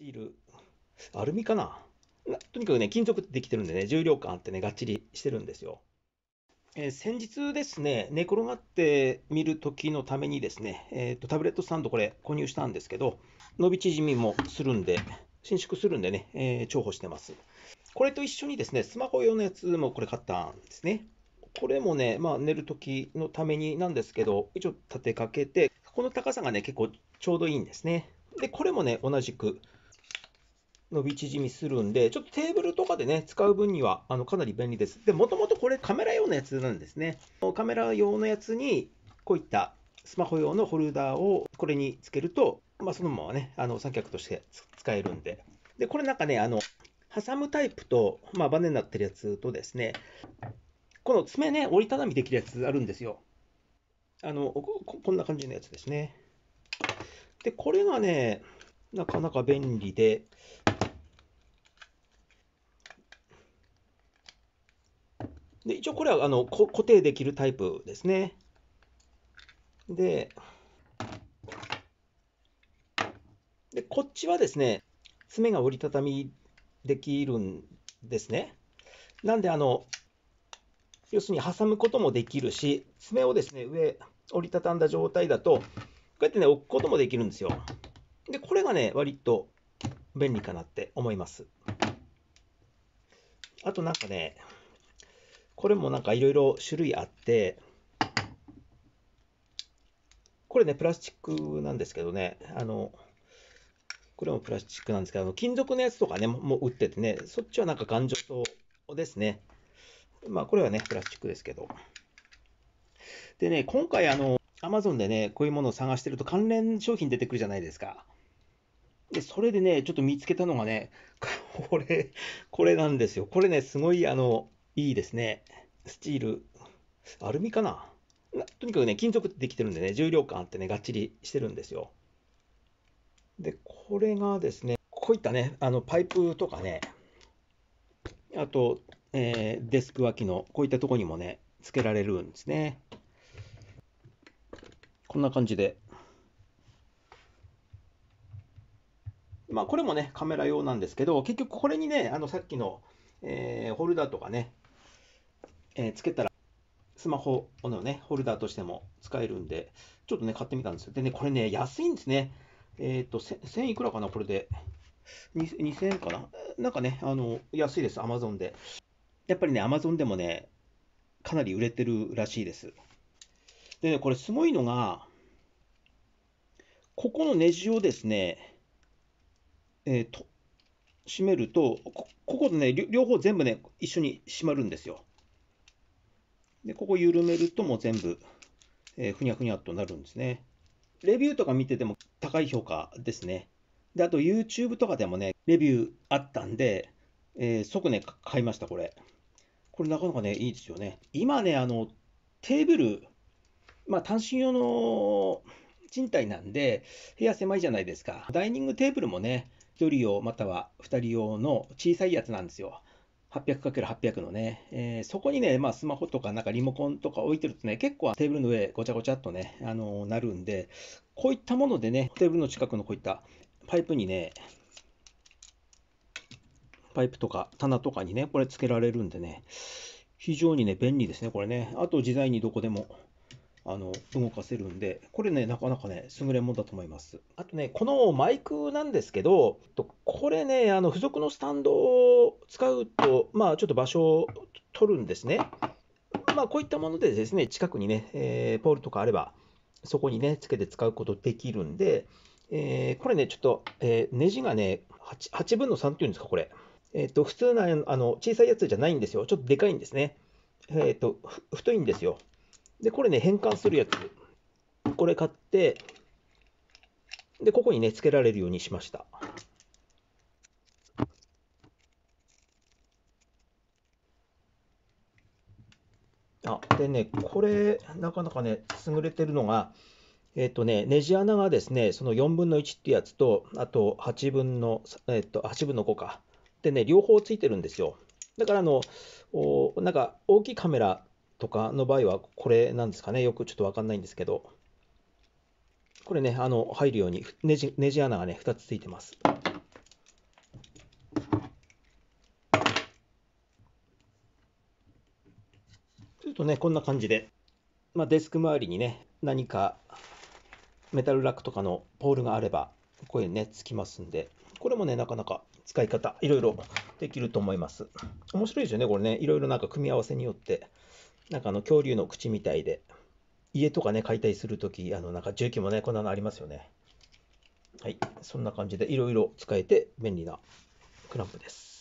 チール、アルミかなとにかくね、金属でできてるんでね、重量感あってね、がっちりしてるんですよ。えー、先日ですね、寝転がって見るときのためにですね、えーと、タブレットスタンドこれ購入したんですけど、伸び縮みもするんで、伸縮するんでね、えー、重宝してます。これと一緒にですね、スマホ用のやつもこれ買ったんですね。これもね、まあ、寝るときのためになんですけど、一応立てかけて、この高さがね、結構ちょうどいいんですね。で、これもね、同じく伸び縮みするんで、ちょっとテーブルとかでね、使う分にはあのかなり便利です。で、もともとこれカメラ用のやつなんですね。カメラ用のやつに、こういったスマホ用のホルダーをこれにつけると、まあ、そのままね、あの三脚として使えるんで。で、これなんかね、あの、挟むタイプと、まあ、バネになってるやつとですね、この爪ね、折りたたみできるやつあるんですよ。あのこんな感じのやつですね。で、これがね、なかなか便利で、で、一応これはあの固定できるタイプですね。で、でこっちはですね、爪が折りたたみできるんですね。なんで、あの、要するに挟むこともできるし、爪をですね、上、折りたたんだ状態だと、こうやってね、置くこともできるんですよ。で、これがね、割と便利かなって思います。あとなんかね、これもなんかいろいろ種類あって、これね、プラスチックなんですけどね、あの、これもプラスチックなんですけど、金属のやつとかね、もう売っててね、そっちはなんか頑丈そうですね。まあ、これはね、プラスチックですけど。でね、今回、あの、Amazon でね、こういうものを探してると関連商品出てくるじゃないですか。で、それでね、ちょっと見つけたのがね、これ、これなんですよ。これね、すごい、あの、いいですね。スチール、アルミかなとにかくね、金属できてるんでね、重量感あってね、がっちりしてるんですよ。で、これがですね、こういったね、あのパイプとかね、あと、えー、デスク脇のこういったとこにもね、付けられるんですね。こんな感じで。まあ、これもね、カメラ用なんですけど、結局これにね、あのさっきの、えー、ホルダーとかね、えー、つけたら、スマホのね、ホルダーとしても使えるんで、ちょっとね、買ってみたんですよ。でね、これね、安いんですね。えっ、ー、と、1000いくらかな、これで。2000円かななんかね、あの、安いです、アマゾンで。やっぱりね、アマゾンでもね、かなり売れてるらしいです。でね、これすごいのが、ここのネジをですね、えー、と、閉めると、ここでね、両方全部ね、一緒に閉まるんですよ。で、ここ緩めるともう全部、えー、ふにゃふにゃっとなるんですね。レビューとか見てても高い評価ですね。で、あと YouTube とかでもね、レビューあったんで、えー、即ね、買いました、これ。これなかなかね、いいですよね。今ね、あの、テーブル、まあ、単身用の賃貸なんで、部屋狭いじゃないですか。ダイニングテーブルもね、1人用または2人用の小さいやつなんですよ。800×800 のね、えー、そこにね、まあ、スマホとかなんかリモコンとか置いてるとね、結構テーブルの上ごちゃごちゃっとね、あのー、なるんで、こういったものでね、テーブルの近くのこういったパイプにね、パイプとか棚とかにね、これ付けられるんでね、非常にね、便利ですね、これね。あと自在にどこでもあの動かせるんで、これね、なかなかね、優れものだと思います。あとね、このマイクなんですけど、これね、あの付属のスタンドを使うと、まあ、ちょっと場所を取るんですね。まあ、こういったものでですね、近くにね、えー、ポールとかあれば、そこにね、つけて使うことできるんで、えー、これね、ちょっと、えー、ネジがね8、8分の3っていうんですか、これ。えっ、と、普通のあの小さいやつじゃないんですよ。ちょっとでかいんですね。えっ、と、太いんですよ。で、これね、変換するやつ。これ買って、で、ここにね、付けられるようにしました。あ、でね、これ、なかなかね、優れてるのが、えっ、ー、とね、ネジ穴がですね、その4分の1ってやつと、あと8分の、えっ、ー、と、8分の5か。でね、両方ついてるんですよ。だから、あの、おなんか大きいカメラとかの場合はこれなんですかね。よくちょっとわかんないんですけど。これね、あの、入るようにネジ、ネジ穴がね、2つついてます。ちょっとね、こんな感じで、まあ、デスク周りにね、何かメタルラックとかのポールがあれば、こういうね、つきますんで、これもね、なかなか使い方、いろいろできると思います。面白いですよね、これね、いろいろなんか組み合わせによってなんかあの恐竜の口みたいで、家とかね、解体するとき、あの、なんか重機もね、こんなのありますよね。はい、そんな感じでいろいろ使えて便利なクランプです。